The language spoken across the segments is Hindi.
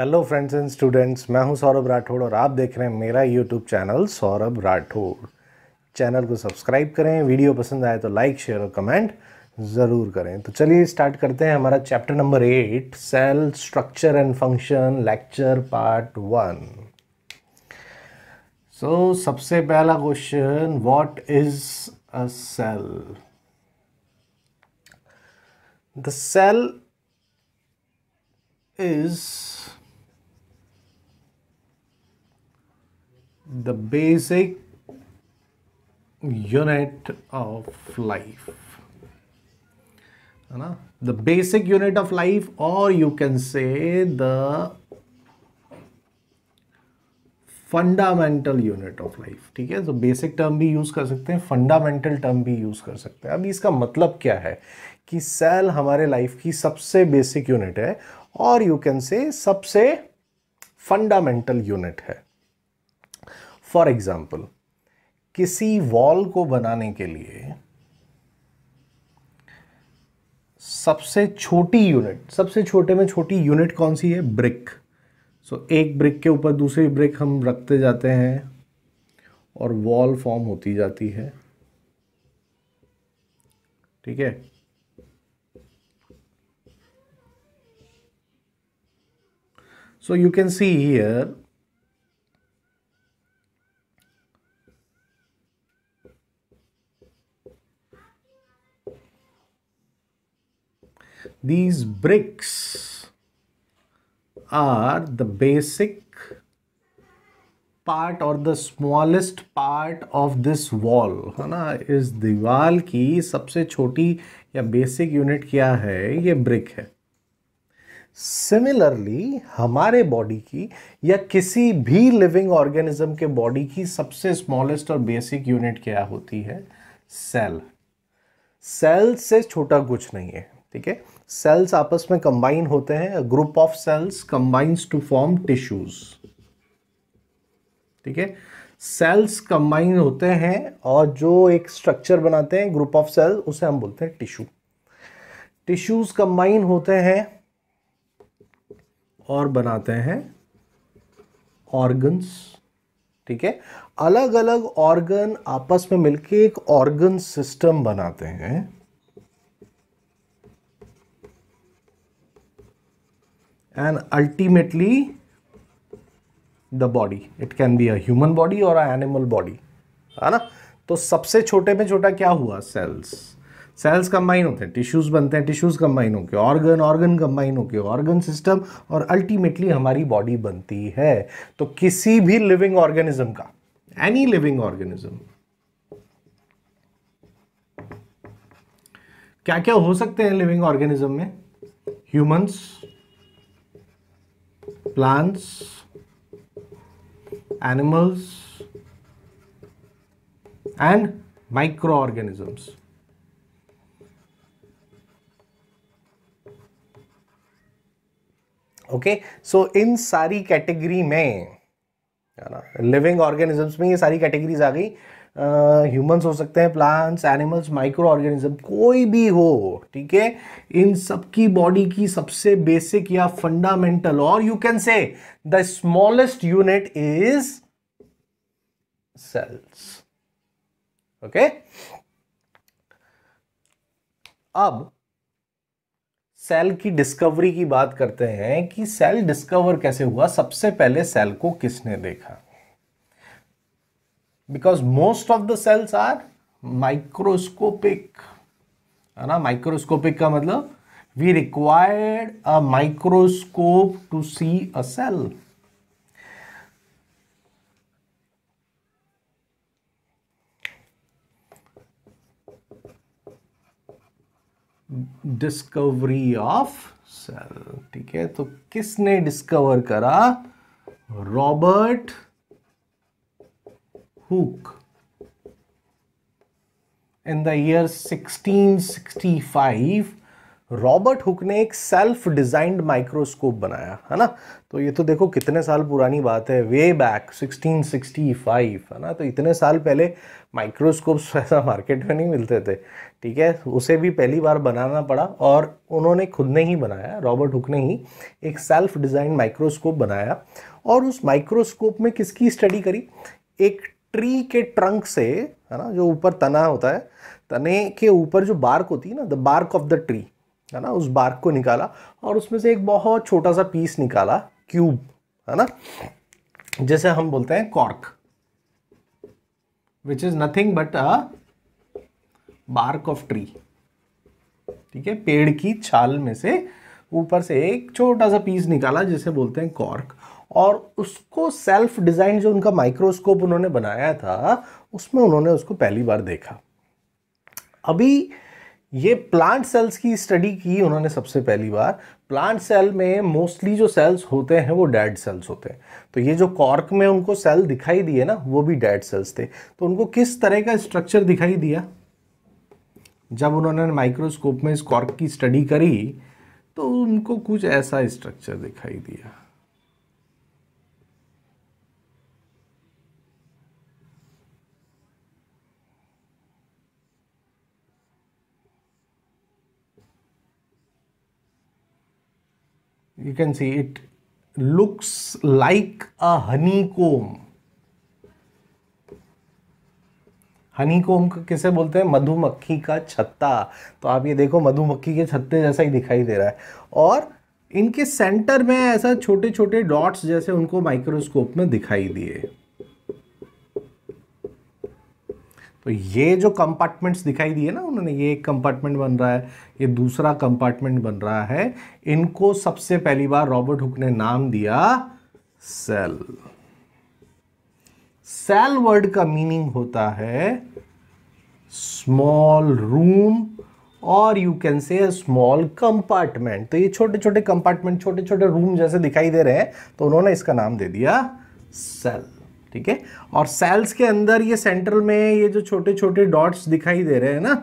हेलो फ्रेंड्स एंड स्टूडेंट्स मैं हूं सौरभ राठौड़ और आप देख रहे हैं मेरा YouTube channel Saurabh Rathore channel को सब्सक्राइब करें वीडियो पसंद आए तो लाइक शेयर और कमेंट ज़रूर करें तो चलिए स्टार्ट करते हैं हमारा chapter number eight cell structure and function lecture part one so सबसे पहला question what is a cell the cell is the basic unit of life है ना the basic unit of life or you can say the fundamental unit of life ठीक है तो बेसिक टर्म भी यूज़ कर सकते हैं फंडामेंटल टर्म भी यूज़ कर सकते हैं अब इसका मतलब क्या है कि सेल हमारे लाइफ की सबसे बेसिक यूनिट है और यू कैन से सबसे फंडामेंटल यूनिट है फॉर एग्जाम्पल किसी वॉल को बनाने के लिए सबसे छोटी यूनिट सबसे छोटे में छोटी यूनिट कौन सी है ब्रिक सो so, एक ब्रिक के ऊपर दूसरी ब्रिक हम रखते जाते हैं और वॉल फॉर्म होती जाती है ठीक है so you can see here These bricks are the basic part और the smallest part of this wall है ना इस दीवार की सबसे छोटी या बेसिक यूनिट क्या है ये ब्रिक है सिमिलरली हमारे बॉडी की या किसी भी लिविंग ऑर्गेनिज्म के बॉडी की सबसे स्मॉलेस्ट और बेसिक यूनिट क्या होती है सेल सेल से छोटा कुछ नहीं है ठीक है सेल्स आपस में कंबाइन होते हैं group of cells combines to form tissues ठीक है सेल्स कंबाइन होते हैं और जो एक स्ट्रक्चर बनाते हैं ग्रुप ऑफ सेल उसे हम बोलते हैं टिश्यू टिश्यूज कंबाइन होते हैं और बनाते हैं ऑर्गन्स ठीक है अलग अलग ऑर्गन आपस में मिलके एक ऑर्गन सिस्टम बनाते हैं and ultimately the body. It can be a human body or an animal body. है ना तो सबसे छोटे में छोटा क्या हुआ सेल्स सेल्स कंबाइन होते हैं टिश्यूज बनते हैं टिश्यूज कंबाइन होके ऑर्गन ऑर्गन कंबाइन होके ऑर्गन सिस्टम और अल्टीमेटली हमारी बॉडी बनती है तो किसी भी लिविंग ऑर्गेनिज्म का एनी लिविंग ऑर्गेनिज्म क्या क्या हो सकते हैं लिविंग ऑर्गेनिज्म में humans plants, animals and microorganisms. Okay so इन सारी कैटेगरी में लिविंग ऑर्गेनिजम्स में ये सारी कैटेगरीज आ गई ह्यूमंस हो सकते हैं प्लांट्स एनिमल्स माइक्रो ऑर्गेनिज्म कोई भी हो ठीक है इन सबकी बॉडी की सबसे बेसिक या फंडामेंटल और you can say the smallest unit is cells okay अब सेल की डिस्कवरी की बात करते हैं कि सेल डिस्कवर कैसे हुआ सबसे पहले सेल को किसने देखा because most of the cells are microscopic है ना माइक्रोस्कोपिक का मतलब we required a microscope to see a cell discovery of cell ठीक है तो किसने डिस्कवर करा Robert Hook in the year 1665 Robert Hooke ने एक सेल्फ डिजाइंड माइक्रोस्कोप बनाया है ना तो ये तो देखो कितने साल पुरानी बात है वे बैक 1665 है ना तो इतने साल पहले माइक्रोस्कोप्स ऐसा मार्केट में नहीं मिलते थे ठीक है उसे भी पहली बार बनाना पड़ा और उन्होंने खुद ने ही बनाया रॉबर्ट हुक ने ही एक सेल्फ डिज़ाइंड माइक्रोस्कोप बनाया और उस माइक्रोस्कोप में किसकी स्टडी करी एक ट्री के ट्रंक से है ना जो ऊपर तना होता है तने के ऊपर जो बार्क होती है ना the bark of the tree है ना उस बार्क को निकाला और उसमें से एक बहुत छोटा सा पीस निकाला क्यूब है ना जैसे हम बोलते हैं cork which is nothing but a bark of tree ठीक है पेड़ की छाल में से ऊपर से एक छोटा सा पीस निकाला जिसे बोलते हैं कॉर्क और उसको सेल्फ डिज़ाइन जो उनका माइक्रोस्कोप उन्होंने बनाया था उसमें उन्होंने उसको पहली बार देखा अभी ये प्लांट सेल्स की स्टडी की उन्होंने सबसे पहली बार प्लांट सेल में मोस्टली जो सेल्स होते हैं वो डेड सेल्स होते हैं तो ये जो कॉर्क में उनको सेल दिखाई दिए ना वो भी डेड सेल्स थे तो उनको किस तरह का स्ट्रक्चर दिखाई दिया जब उन्होंने माइक्रोस्कोप में इस कॉर्क की स्टडी करी तो उनको कुछ ऐसा स्ट्रक्चर दिखाई दिया you can see it looks like a honeycomb हनीकोम किसे बोलते हैं मधुमक्खी का छत्ता तो आप ये देखो मधुमक्खी के छत्ते जैसा ही दिखाई दे रहा है और इनके सेंटर में ऐसा छोटे छोटे डॉट्स जैसे उनको माइक्रोस्कोप में दिखाई दिए तो ये जो कंपार्टमेंट्स दिखाई दिए ना उन्होंने ये एक कंपार्टमेंट बन रहा है ये दूसरा कंपार्टमेंट बन रहा है इनको सबसे पहली बार रॉबर्ट हुक ने नाम दिया सेल सेल वर्ड का मीनिंग होता है स्मॉल रूम और you can say small compartment तो ये छोटे छोटे कंपार्टमेंट छोटे छोटे रूम जैसे दिखाई दे रहे हैं तो उन्होंने इसका नाम दे दिया सेल ठीक है और सेल्स के अंदर ये सेंट्रल में ये जो छोटे छोटे डॉट्स दिखाई दे रहे हैं ना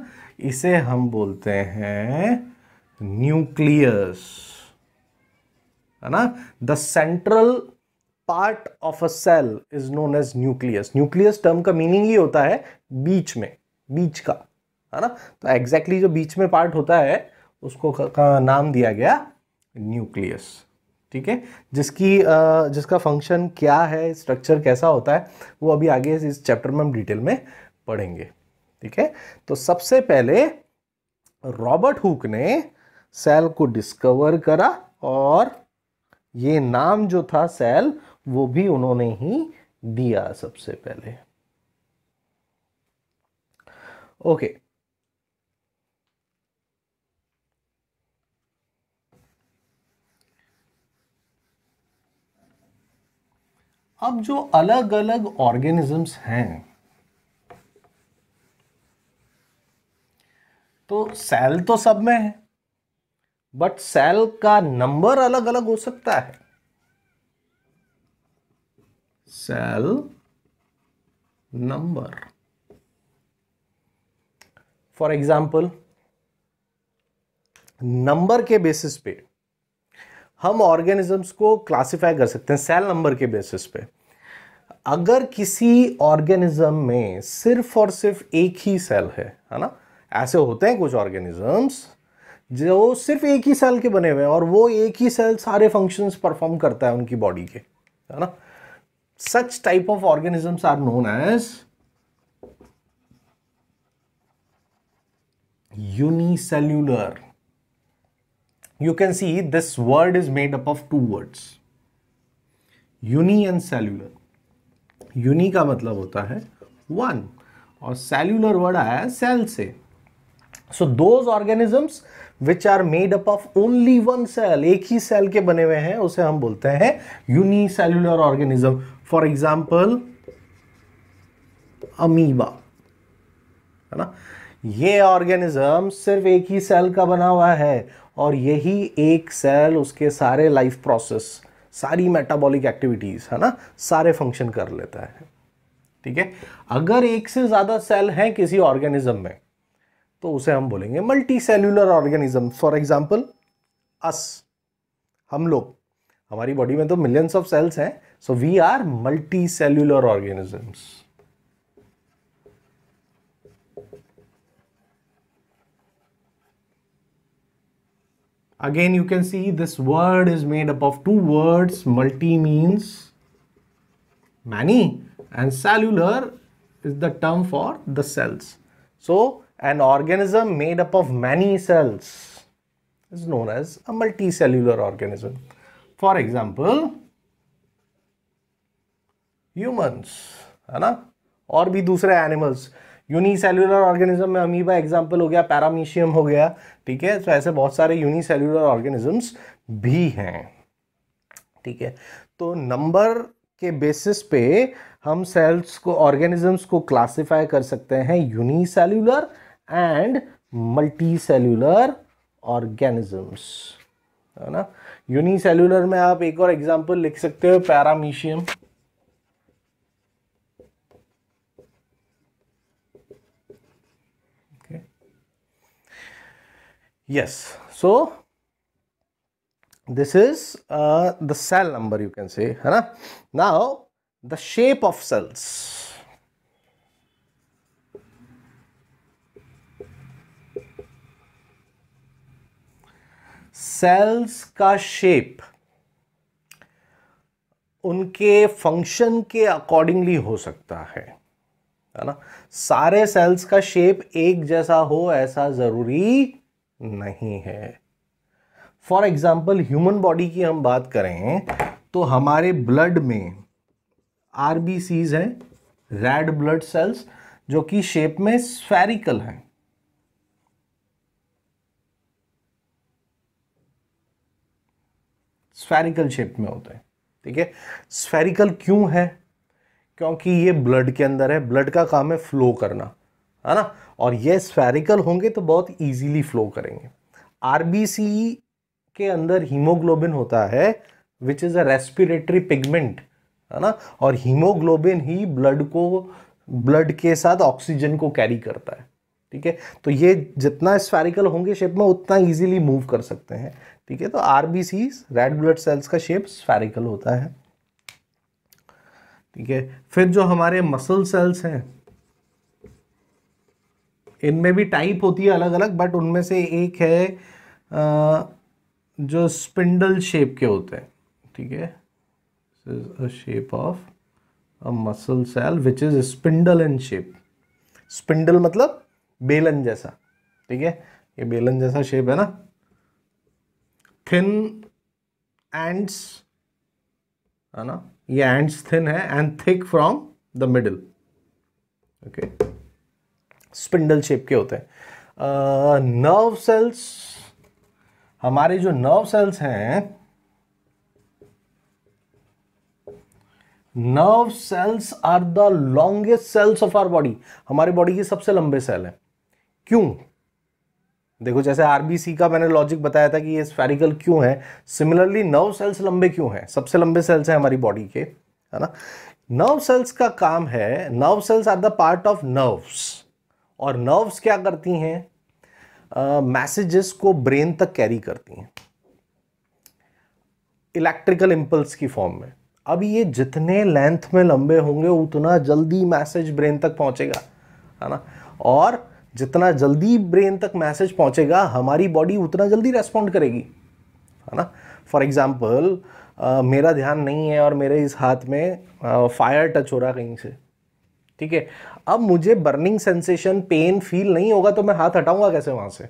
इसे हम बोलते हैं न्यूक्लियस है ना the central part of a cell is known as nucleus nucleus term का मीनिंग ही होता है बीच में बीच का है ना तो एग्जैक्टली exactly जो बीच में पार्ट होता है उसको का नाम दिया गया न्यूक्लियस ठीक है जिसकी जिसका फंक्शन क्या है स्ट्रक्चर कैसा होता है वो अभी आगे इस चैप्टर में हम डिटेल में पढ़ेंगे ठीक है तो सबसे पहले रॉबर्ट हुक ने सेल को डिस्कवर करा और ये नाम जो था सेल वो भी उन्होंने ही दिया सबसे पहले ओके okay. अब जो अलग अलग ऑर्गेनिजम्स हैं तो सेल तो सब में है बट सेल का नंबर अलग अलग हो सकता है cell number for example number के बेसिस पे हम ऑर्गेनिजम्स को क्लासिफाई कर सकते हैं सेल नंबर के बेसिस पे अगर किसी ऑर्गेनिज्म में सिर्फ और सिर्फ एक ही सेल है है ना ऐसे होते हैं कुछ ऑर्गेनिजम्स जो सिर्फ एक ही सेल के बने हुए हैं और वो एक ही सेल सारे फंक्शंस परफॉर्म करता है उनकी बॉडी के है ना such type of organisms are known as unicellular you can see this word is made up of two words uni and cellular uni का मतलब होता है वन और सेल्यूलर वर्ड आया है सेल से so those organisms which are made up of only one cell एक ही सेल के बने हुए हैं उसे हम बोलते हैं uni cellular organism for example amoeba है ना ये ऑर्गेनिज्म सिर्फ एक ही सेल का बना हुआ है और यही एक सेल उसके सारे लाइफ प्रोसेस सारी मेटाबॉलिक एक्टिविटीज़ है ना सारे फंक्शन कर लेता है ठीक है अगर एक से ज़्यादा सेल है किसी ऑर्गेनिज्म में तो उसे हम बोलेंगे multicellular organism for example us हम लोग हमारी बॉडी में तो मिलियंस ऑफ सेल्स हैं so we are multicellular organisms Again, you can see this word is made up of two words. Multi means many and cellular is the term for the cells. So, an organism made up of many cells is known as a multicellular organism. For example, humans or ना animals. यूनिसेलुलर ऑर्गेनिज्म में अमीबा एग्जाम्पल हो गया पैरामीशियम हो गया ठीक है तो ऐसे बहुत सारे यूनिसेलुलर ऑर्गेनिजम्स भी हैं ठीक है तो नंबर के बेसिस पे हम सेल्स को ऑर्गेनिजम्स को क्लासिफाई कर सकते हैं unicellular and multicellular organisms है ना यूनिसेलुलर में आप एक और एग्जांपल लिख सकते हो paramecium yes so this is uh, the cell number you can say hai na now the shape of cells cells का शेप उनके फंक्शन के अकॉर्डिंगली हो सकता है है ना सारे सेल्स का शेप एक जैसा हो ऐसा ज़रूरी नहीं है फॉर एग्ज़ाम्पल ह्यूमन बॉडी की हम बात करें तो हमारे ब्लड में आर बी सीज है रेड ब्लड सेल्स जो कि शेप में स्फेरिकल हैं स्फेरिकल शेप में होते हैं ठीक है स्फेरिकल क्यों है क्योंकि ये ब्लड के अंदर है ब्लड का काम है फ्लो करना है ना और ये स्फेरिकल होंगे तो बहुत इजीली फ्लो करेंगे आर के अंदर हीमोग्लोबिन होता है which is a respiratory pigment है ना और हीमोग्लोबिन ही ब्लड को ब्लड के साथ ऑक्सीजन को कैरी करता है ठीक है तो ये जितना स्फेरिकल होंगे शेप में उतना इजीली मूव कर सकते हैं ठीक है तो आर रेड ब्लड सेल्स का शेप स्फेरिकल होता है ठीक है फिर जो हमारे मसल सेल्स हैं इनमें भी टाइप होती है अलग अलग बट उनमें से एक है आ, जो स्पिंडल शेप के होते हैं ठीक है shape of a muscle cell which is spindle in shape spindle मतलब बेलन जैसा ठीक है ये बेलन जैसा शेप है ना थिन एंड्स है ना ये एंड्स थिन है and thick from the middle okay spindle shape के होते हैं नर्व सेल्स हमारे जो नर्व सेल्स हैं nerve cells are the longest cells of our body हमारे बॉडी के सबसे लंबे सेल हैं क्यों देखो जैसे आरबीसी का मैंने लॉजिक बताया था कि ये स्फेरिकल क्यों है सिमिलरली नर्व सेल्स लंबे क्यों हैं सबसे लंबे सेल्स हैं हमारी बॉडी के है ना नर्व सेल्स का काम है nerve cells are the part of nerves और नर्व्स क्या करती हैं मैसेजेस uh, को ब्रेन तक कैरी करती हैं इलेक्ट्रिकल इम्पल्स की फॉर्म में अब ये जितने लेंथ में लंबे होंगे उतना जल्दी मैसेज ब्रेन तक पहुंचेगा है ना और जितना जल्दी ब्रेन तक मैसेज पहुंचेगा हमारी बॉडी उतना जल्दी रेस्पॉन्ड करेगी है ना फॉर एग्ज़ाम्पल मेरा ध्यान नहीं है और मेरे इस हाथ में फायर टच हो रहा कहीं से ठीक है अब मुझे बर्निंग सेंसेशन पेन फील नहीं होगा तो मैं हाथ हटाऊंगा कैसे वहाँ से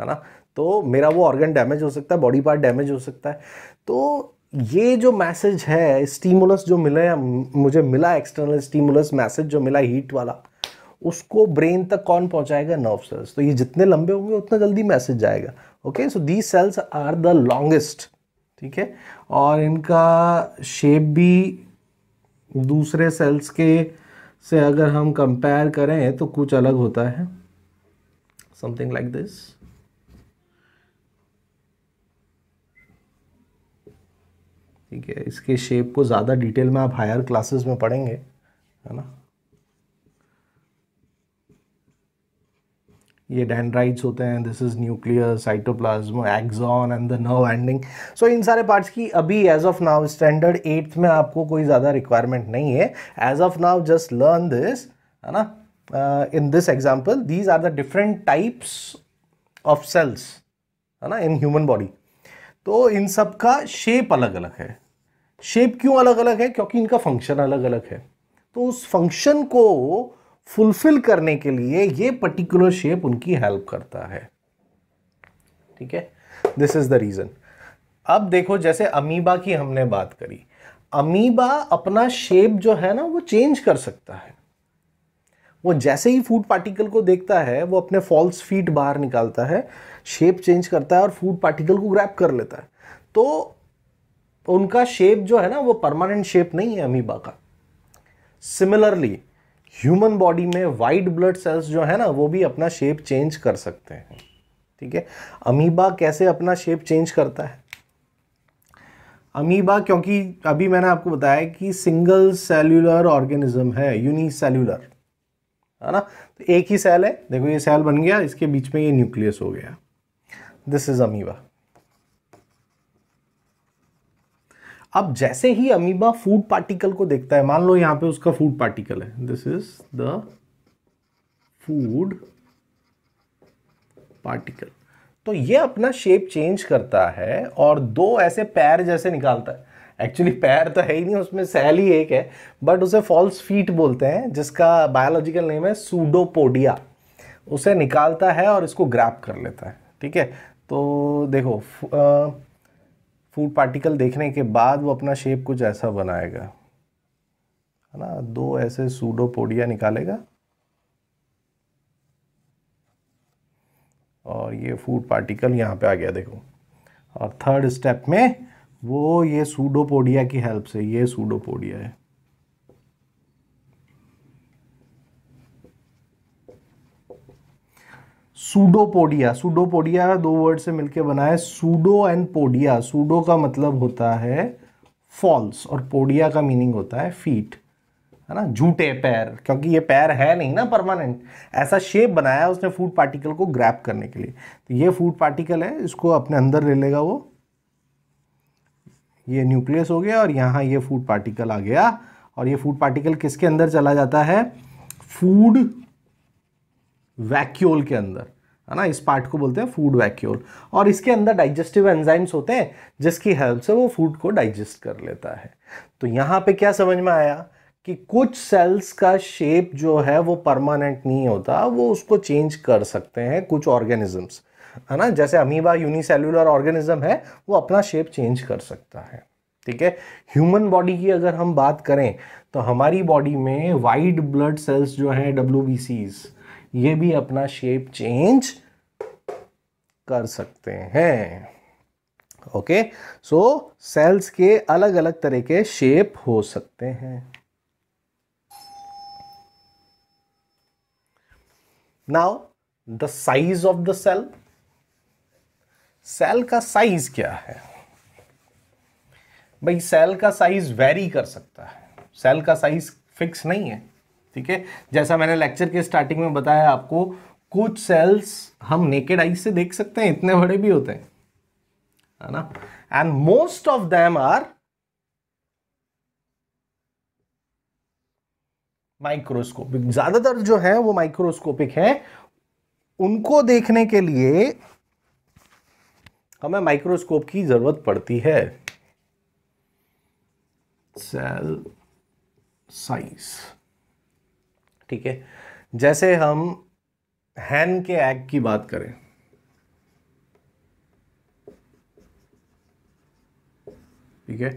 है ना तो मेरा वो ऑर्गन डैमेज हो सकता है बॉडी पार्ट डैमेज हो सकता है तो ये जो मैसेज है स्टीमुलस जो मिला मुझे मिला एक्सटर्नल स्टीमुलस मैसेज जो मिला हीट वाला उसको ब्रेन तक कौन पहुंचाएगा नर्व सेल्स तो ये जितने लंबे होंगे उतना जल्दी मैसेज जाएगा okay so the cells are the longest ठीक है और इनका शेप भी दूसरे सेल्स के से अगर हम कंपेयर करें तो कुछ अलग होता है समथिंग लाइक दिस ठीक है इसके शेप को ज़्यादा डिटेल में आप हायर क्लासेस में पढ़ेंगे है ना ये डेंड्राइट्स होते हैं this is nuclear cytoplasm axon and the nerve ending so इन सारे पार्ट्स की अभी as of now standard eighth में आपको कोई ज़्यादा रिक्वायरमेंट नहीं है as of now just learn this है ना in this example these are the different types of cells है ना इन ह्यूमन बॉडी तो इन सब का शेप अलग अलग है शेप क्यों अलग अलग है क्योंकि इनका फंक्शन अलग अलग है तो उस फंक्शन को फुलफिल करने के लिए ये पर्टिकुलर शेप उनकी हेल्प करता है ठीक है दिस इज द रीज़न अब देखो जैसे अमीबा की हमने बात करी अमीबा अपना शेप जो है ना वो चेंज कर सकता है वो जैसे ही फूड पार्टिकल को देखता है वो अपने फॉल्स फीट बाहर निकालता है शेप चेंज करता है और फूड पार्टिकल को ग्रैप कर लेता है तो उनका शेप जो है ना वो परमानेंट शेप नहीं है अमीबा का सिमिलरली ह्यूमन बॉडी में वाइट ब्लड सेल्स जो है ना वो भी अपना शेप चेंज कर सकते हैं ठीक है अमीबा कैसे अपना शेप चेंज करता है अमीबा क्योंकि अभी मैंने आपको बताया कि सिंगल सेल्यूलर ऑर्गेनिज्म है यूनिसेल्यूलर है ना तो एक ही सेल है देखो ये सेल बन गया इसके बीच में ये न्यूक्लियस हो गया दिस इज अमीबा अब जैसे ही अमीबा फूड पार्टिकल को देखता है मान लो यहां पे उसका फूड पार्टिकल है this is the food particle तो ये अपना शेप चेंज करता है और दो ऐसे पैर जैसे निकालता है एक्चुअली पैर तो है ही नहीं उसमें सेल ही एक है बट उसे फॉल्स फीट बोलते हैं जिसका बायोलॉजिकल नेम है सूडोपोडिया उसे निकालता है और इसको ग्रैप कर लेता है ठीक है तो देखो आ, फूड पार्टिकल देखने के बाद वो अपना शेप कुछ ऐसा बनाएगा है ना दो ऐसे सूडोपोडिया निकालेगा और ये फूड पार्टिकल यहाँ पे आ गया देखो और थर्ड स्टेप में वो ये सूडोपोडिया की हेल्प से ये सूडोपोडिया है सूडोपोडिया सूडोपोडिया दो वर्ड से मिलकर बना है सूडो एंड पोडिया सूडो का मतलब होता है फॉल्स और पोडिया का मीनिंग होता है फीट है ना झूठे पैर क्योंकि ये पैर है नहीं ना परमानेंट ऐसा शेप बनाया उसने फूड पार्टिकल को ग्रैप करने के लिए तो ये फूड पार्टिकल है इसको अपने अंदर ले लेगा वो ये न्यूक्लियस हो गया और यहाँ ये फूड पार्टिकल आ गया और ये फूड पार्टिकल किसके अंदर चला जाता है फूड वैक्यूल के अंदर है ना इस पार्ट को बोलते हैं फूड वैक्यूल और इसके अंदर डाइजेस्टिव एंजाइम्स होते हैं जिसकी हेल्प से वो फूड को डाइजेस्ट कर लेता है तो यहाँ पे क्या समझ में आया कि कुछ सेल्स का शेप जो है वो परमानेंट नहीं होता वो उसको चेंज कर सकते हैं कुछ ऑर्गेनिजम्स है ना जैसे अमीबा यूनिसेलुलर ऑर्गेनिज्म है वो अपना शेप चेंज कर सकता है ठीक है ह्यूमन बॉडी की अगर हम बात करें तो हमारी बॉडी में वाइट ब्लड सेल्स जो हैं डब्ल्यू बी सीज ये भी अपना शेप चेंज कर सकते हैं ओके सो सेल्स के अलग अलग तरह के शेप हो सकते हैं now the size of the cell cell का साइज क्या है भाई सेल का साइज वेरी कर सकता है सेल का साइज फिक्स नहीं है ठीक है जैसा मैंने लेक्चर के स्टार्टिंग में बताया आपको कुछ सेल्स हम नेकेड आई से देख सकते हैं इतने बड़े भी होते हैं है ना and most of them are microscopic ज्यादातर जो है वो माइक्रोस्कोपिक है उनको देखने के लिए हमें माइक्रोस्कोप की जरूरत पड़ती है सेल साइज ठीक है जैसे हम हैन के एग की बात करें ठीक है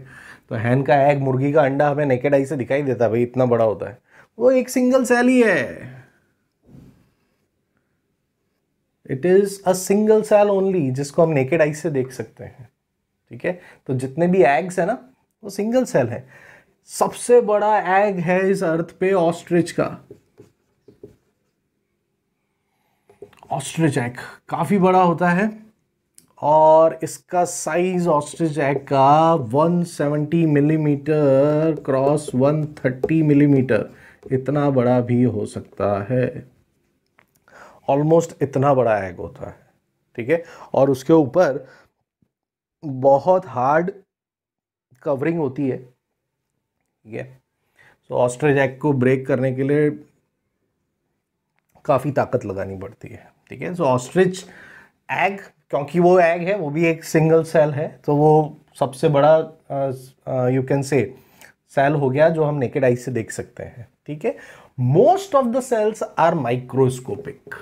तो हैन का एग मुर्गी का अंडा हमें नेकेड आई से दिखाई देता है भाई इतना बड़ा होता है वो एक सिंगल सेल ही है it is a single cell only जिसको हम नेकेड आई से देख सकते हैं ठीक है तो जितने भी एग्स है ना वो सिंगल सेल है सबसे बड़ा एग है इस अर्थ पे ऑस्ट्रिच का ऑस्ट्रिच एग काफ़ी बड़ा होता है और इसका साइज ऑस्ट्रिच एग का 170 मिलीमीटर क्रॉस 130 मिलीमीटर इतना बड़ा भी हो सकता है ऑलमोस्ट इतना बड़ा एग होता है ठीक है और उसके ऊपर बहुत हार्ड कवरिंग होती है ठीक है सो ऑस्ट्रिच एग को ब्रेक करने के लिए काफ़ी ताकत लगानी पड़ती है ठीक है सो ऑस्ट्रिच एग क्योंकि वो एग है वो भी एक सिंगल सेल है तो वो सबसे बड़ा यू कैन से सेल हो गया जो हम नेकेड आई से देख सकते हैं ठीक है most of the cells are microscopic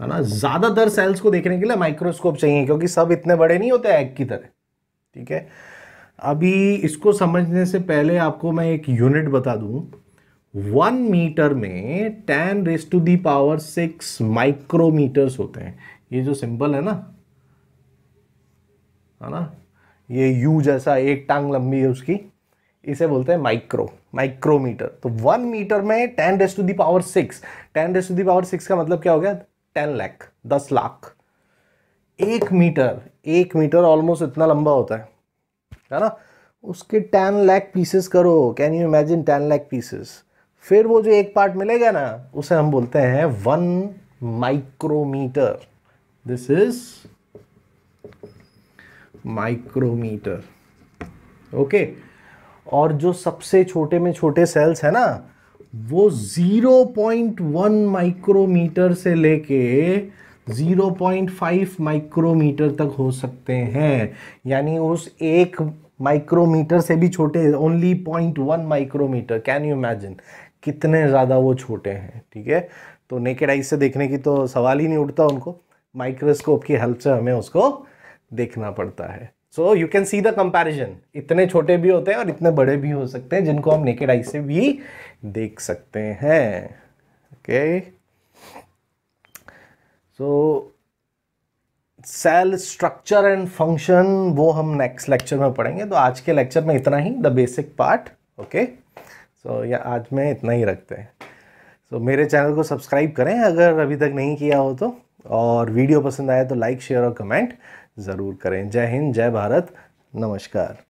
है ना ज्यादातर सेल्स को देखने के लिए माइक्रोस्कोप चाहिए क्योंकि सब इतने बड़े नहीं होते एग की तरह ठीक है अभी इसको समझने से पहले आपको मैं एक यूनिट बता दूं वन मीटर में ten raise to the power six micrometres होते हैं ये जो सिंबल है ना है ना ये यू जैसा एक टांग लंबी है उसकी इसे बोलते हैं माइक्रो माइक्रोमीटर तो वन मीटर में ten raise to the power six ten raise to the power six का मतलब क्या हो गया टेन लाख दस लाख एक मीटर एक मीटर ऑलमोस्ट इतना लंबा होता है है ना उसके टेन लाख पीसेस करो can you imagine ten lakh pieces फिर वो जो एक पार्ट मिलेगा ना उसे हम बोलते हैं one micrometre this is micrometre okay और जो सबसे छोटे में छोटे सेल्स है ना वो 0.1 माइक्रोमीटर से लेके 0.5 माइक्रोमीटर तक हो सकते हैं यानी उस एक माइक्रोमीटर से भी छोटे only point one micrometre can you imagine कितने ज़्यादा वो छोटे हैं ठीक है तो नेकेड आई से देखने की तो सवाल ही नहीं उठता उनको माइक्रोस्कोप की हेल्प से हमें उसको देखना पड़ता है so you can see the comparison इतने छोटे भी होते हैं और इतने बड़े भी हो सकते हैं जिनको हम नेकेड आई से भी देख सकते हैं okay so cell structure and function वो हम नेक्स्ट लेक्चर में पढ़ेंगे तो आज के लेक्चर में इतना ही the basic part okay so so, या आज में इतना ही रखते हैं सो so, मेरे चैनल को सब्सक्राइब करें अगर अभी तक नहीं किया हो तो और वीडियो पसंद आए तो लाइक शेयर और कमेंट ज़रूर करें जय हिंद जय भारत नमस्कार